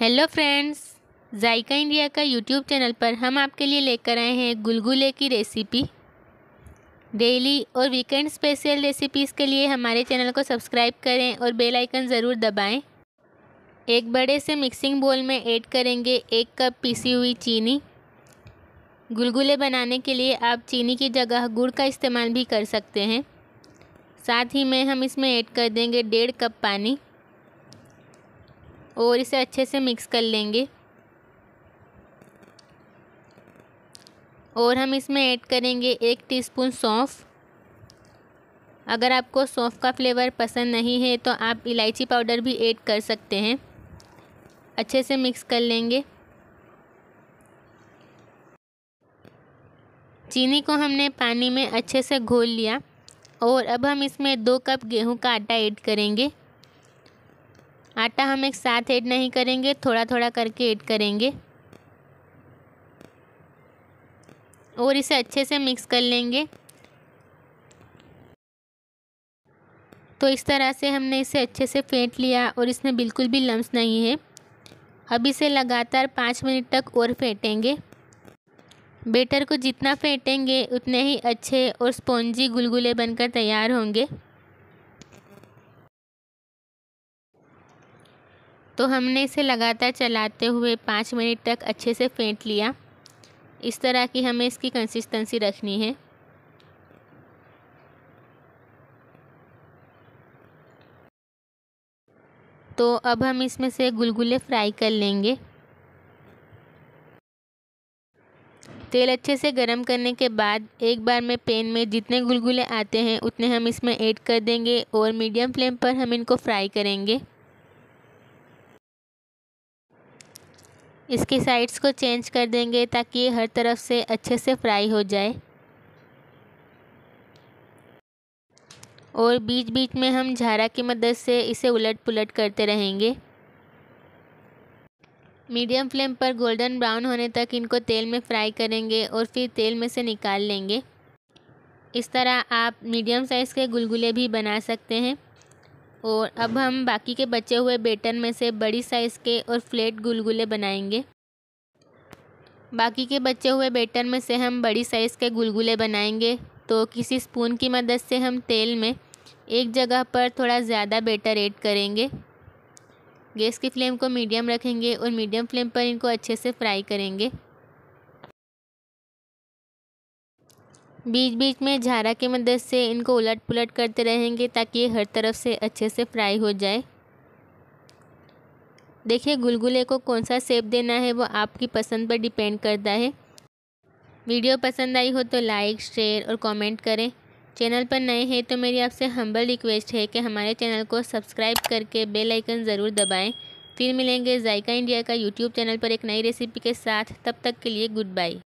Hello friends Zayka India का YouTube channel पर हम आपके लिए लेकर आए हैं गुलगुले की रेसिपी डेली और वीकेंड स्पेशल रेसिपीज़ के लिए हमारे चैनल को सब्सक्राइब करें और बेल आइकन ज़रूर दबाएं। एक बड़े से मिक्सिंग बोल में ऐड करेंगे एक कप पीसी हुई चीनी गुलगुले बनाने के लिए आप चीनी की जगह गुड़ का इस्तेमाल भी कर सकते हैं साथ ही में हम इसमें ऐड कर देंगे डेढ़ कप पानी और इसे अच्छे से मिक्स कर लेंगे और हम इसमें ऐड करेंगे एक टीस्पून सौंफ अगर आपको सौंफ का फ्लेवर पसंद नहीं है तो आप इलायची पाउडर भी ऐड कर सकते हैं अच्छे से मिक्स कर लेंगे चीनी को हमने पानी में अच्छे से घोल लिया और अब हम इसमें दो कप गेहूं का आटा ऐड करेंगे आटा हम एक साथ ऐड नहीं करेंगे थोड़ा थोड़ा करके ऐड करेंगे और इसे अच्छे से मिक्स कर लेंगे तो इस तरह से हमने इसे अच्छे से फेंट लिया और इसमें बिल्कुल भी लम्स नहीं है अब इसे लगातार पाँच मिनट तक और फेंटेंगे बेटर को जितना फेंटेंगे उतने ही अच्छे और स्पॉन्जी गुलगुले बनकर तैयार होंगे तो हमने इसे लगातार चलाते हुए पाँच मिनट तक अच्छे से फेंट लिया इस तरह की हमें इसकी कंसिस्टेंसी रखनी है तो अब हम इसमें से गुलगुले फ्राई कर लेंगे तेल अच्छे से गरम करने के बाद एक बार में पैन में जितने गुलगुले आते हैं उतने हम इसमें ऐड कर देंगे और मीडियम फ्लेम पर हम इनको फ्राई करेंगे इसके साइड्स को चेंज कर देंगे ताकि ये हर तरफ से अच्छे से फ्राई हो जाए और बीच बीच में हम झारा की मदद से इसे उलट पुलट करते रहेंगे मीडियम फ्लेम पर गोल्डन ब्राउन होने तक इनको तेल में फ्राई करेंगे और फिर तेल में से निकाल लेंगे इस तरह आप मीडियम साइज़ के गुलगुले भी बना सकते हैं और अब हम बाकी के बचे हुए बेटन में से बड़ी साइज़ के और फ्लेट गुलगुले बनाएंगे बाकी के बचे हुए बेटन में से हम बड़ी साइज़ के गुलगुले बनाएंगे तो किसी स्पून की मदद से हम तेल में एक जगह पर थोड़ा ज़्यादा बेटर ऐड करेंगे गैस की फ्लेम को मीडियम रखेंगे और मीडियम फ्लेम पर इनको अच्छे से फ्राई करेंगे बीच बीच में झारा की मदद से इनको उलट पुलट करते रहेंगे ताकि ये हर तरफ से अच्छे से फ्राई हो जाए देखिए गुलगुले को कौन सा सेप देना है वो आपकी पसंद पर डिपेंड करता है वीडियो पसंद आई हो तो लाइक शेयर और कमेंट करें चैनल पर नए हैं तो मेरी आपसे हम्बल रिक्वेस्ट है कि हमारे चैनल को सब्सक्राइब करके बेल आइकन ज़रूर दबाएं फिर मिलेंगे जायका इंडिया का यूट्यूब चैनल पर एक नई रेसिपी के साथ तब तक के लिए गुड बाय